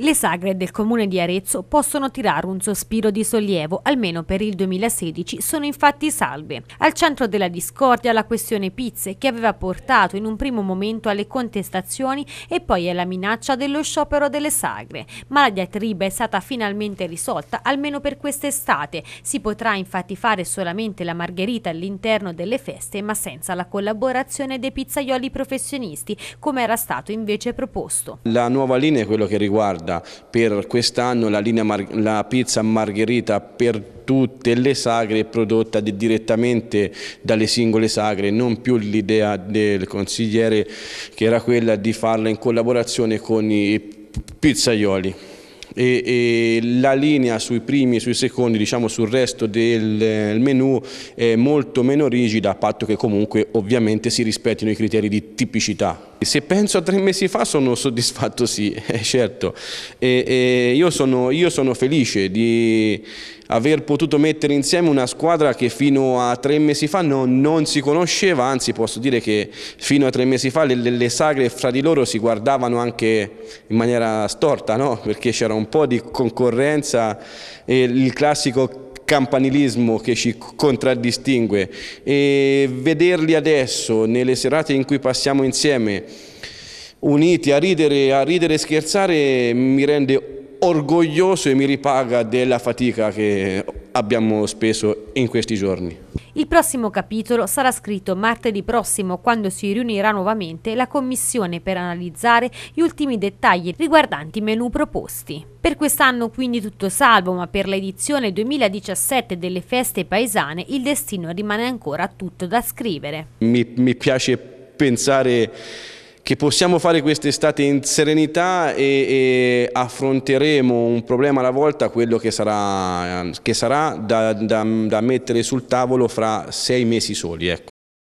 Le sagre del comune di Arezzo possono tirare un sospiro di sollievo, almeno per il 2016 sono infatti salve. Al centro della discordia la questione pizze che aveva portato in un primo momento alle contestazioni e poi alla minaccia dello sciopero delle sagre, ma la diatriba è stata finalmente risolta almeno per quest'estate. Si potrà infatti fare solamente la margherita all'interno delle feste ma senza la collaborazione dei pizzaioli professionisti come era stato invece proposto. La nuova linea è quello che riguarda riguarda per quest'anno la, la, pizza margherita per tutte le sagre prodotta di, direttamente dalle singole sagre, non più l'idea del consigliere che era quella di farla in collaborazione con i pizzaioli. E, e, la linea sui primi e sui secondi, diciamo sul resto del menu è molto meno rigida a patto che comunque ovviamente si rispettino i criteri di tipicità se penso a tre mesi fa sono soddisfatto, sì, eh, certo. E, e io, sono, io, sono, felice di aver potuto mettere insieme una squadra che fino a tre mesi fa non, non si conosceva, anzi posso dire che fino a tre mesi fa le, le sagre fra di loro si guardavano anche in maniera storta, no? perché c'era un po' di concorrenza, e il classico campanilismo che ci contraddistingue e vederli adesso nelle serate in cui passiamo insieme uniti a ridere, a ridere e scherzare mi rende orgoglioso e mi ripaga della fatica che ho abbiamo speso in questi giorni. Il prossimo capitolo sarà scritto martedì prossimo quando si riunirà nuovamente la commissione per analizzare gli ultimi dettagli riguardanti i menu proposti. Per quest'anno quindi tutto salvo, ma per l'edizione 2017 delle feste paesane il destino rimane ancora tutto da scrivere. Mi, mi piace pensare che possiamo fare quest'estate in serenità e, e, affronteremo un problema alla volta, quello che sarà, che sarà da, da, da, mettere sul tavolo fra sei mesi soli. Ecco.